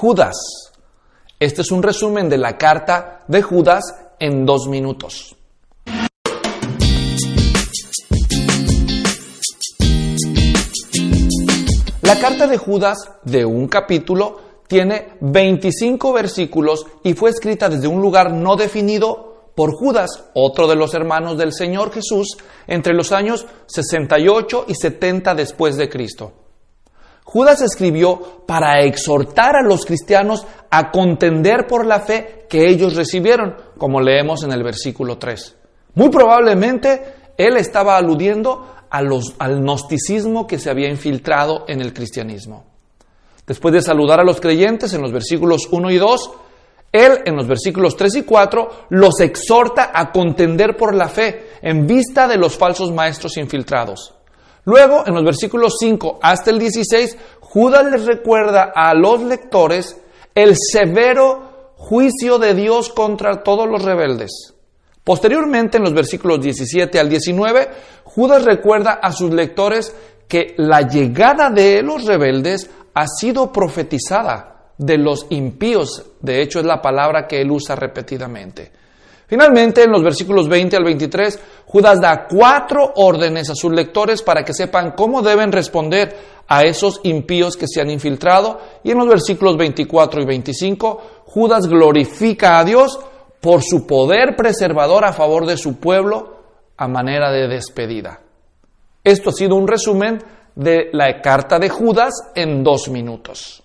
Judas. Este es un resumen de la carta de Judas en dos minutos. La carta de Judas de un capítulo tiene 25 versículos y fue escrita desde un lugar no definido por Judas, otro de los hermanos del Señor Jesús, entre los años 68 y 70 después de Cristo. Judas escribió para exhortar a los cristianos a contender por la fe que ellos recibieron, como leemos en el versículo 3. Muy probablemente él estaba aludiendo a los, al gnosticismo que se había infiltrado en el cristianismo. Después de saludar a los creyentes en los versículos 1 y 2, él en los versículos 3 y 4 los exhorta a contender por la fe en vista de los falsos maestros infiltrados. Luego, en los versículos 5 hasta el 16, Judas les recuerda a los lectores el severo juicio de Dios contra todos los rebeldes. Posteriormente, en los versículos 17 al 19, Judas recuerda a sus lectores que la llegada de los rebeldes ha sido profetizada de los impíos. De hecho, es la palabra que él usa repetidamente. Finalmente, en los versículos 20 al 23, Judas da cuatro órdenes a sus lectores para que sepan cómo deben responder a esos impíos que se han infiltrado. Y en los versículos 24 y 25, Judas glorifica a Dios por su poder preservador a favor de su pueblo a manera de despedida. Esto ha sido un resumen de la carta de Judas en dos minutos.